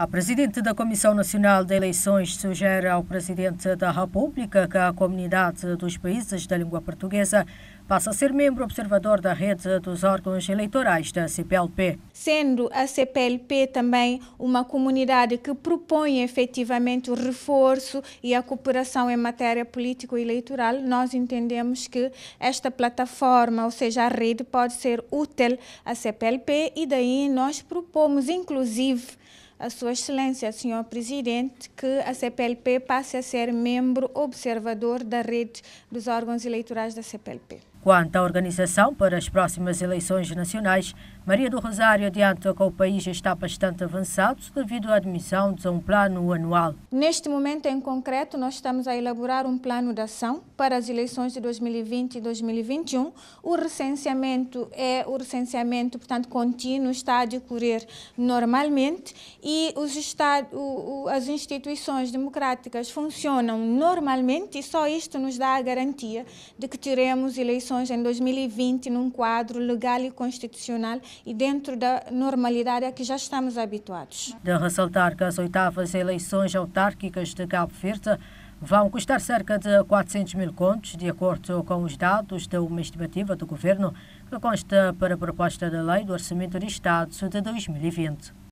A presidente da Comissão Nacional de Eleições sugere ao presidente da República que a comunidade dos países da língua portuguesa passe a ser membro observador da rede dos órgãos eleitorais da CPLP. Sendo a CPLP também uma comunidade que propõe efetivamente o reforço e a cooperação em matéria político-eleitoral, nós entendemos que esta plataforma, ou seja, a rede, pode ser útil à CPLP e daí nós propomos, inclusive, a Sua Excelência, Sr. Presidente, que a CPLP passe a ser membro observador da rede dos órgãos eleitorais da CPLP. Quanto à organização para as próximas eleições nacionais, Maria do Rosário adianta que o país está bastante avançado devido à admissão de um plano anual. Neste momento em concreto, nós estamos a elaborar um plano de ação para as eleições de 2020 e 2021. O recenseamento é o recenseamento, portanto, contínuo, está a decorrer normalmente e os as instituições democráticas funcionam normalmente e só isto nos dá a garantia de que teremos eleições eleições em 2020 num quadro legal e constitucional e dentro da normalidade a que já estamos habituados. De ressaltar que as oitavas eleições autárquicas de Cabo Verde vão custar cerca de 400 mil contos, de acordo com os dados de uma estimativa do governo que consta para a proposta da lei do Orçamento do Estado de 2020.